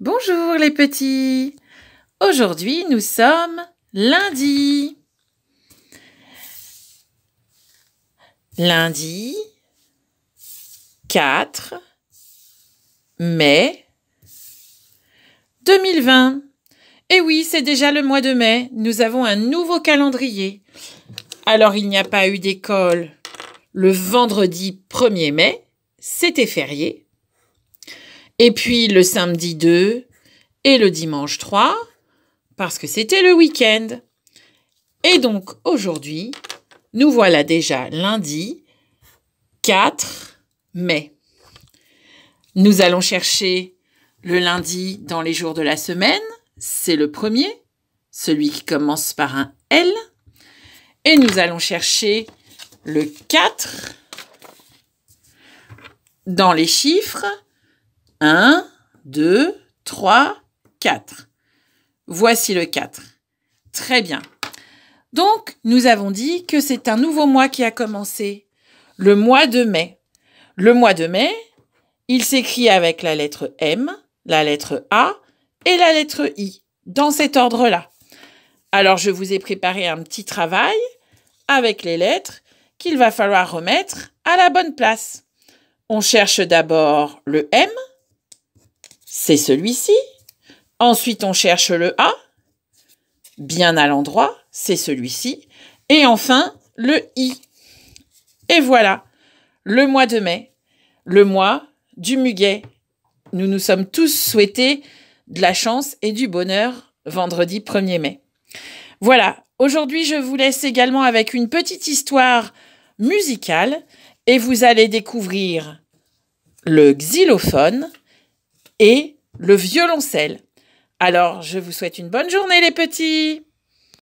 Bonjour les petits. Aujourd'hui, nous sommes lundi. Lundi 4 mai 2020. Et eh oui, c'est déjà le mois de mai. Nous avons un nouveau calendrier. Alors, il n'y a pas eu d'école le vendredi 1er mai. C'était férié et puis le samedi 2 et le dimanche 3, parce que c'était le week-end. Et donc aujourd'hui, nous voilà déjà lundi 4 mai. Nous allons chercher le lundi dans les jours de la semaine. C'est le premier, celui qui commence par un L. Et nous allons chercher le 4 dans les chiffres 1, 2, 3, 4. Voici le 4. Très bien. Donc, nous avons dit que c'est un nouveau mois qui a commencé, le mois de mai. Le mois de mai, il s'écrit avec la lettre M, la lettre A et la lettre I, dans cet ordre-là. Alors, je vous ai préparé un petit travail avec les lettres qu'il va falloir remettre à la bonne place. On cherche d'abord le M, c'est celui-ci. Ensuite, on cherche le A, bien à l'endroit, c'est celui-ci. Et enfin, le I. Et voilà, le mois de mai, le mois du muguet. Nous nous sommes tous souhaités de la chance et du bonheur vendredi 1er mai. Voilà, aujourd'hui je vous laisse également avec une petite histoire musicale et vous allez découvrir le xylophone, et le violoncelle. Alors, je vous souhaite une bonne journée les petits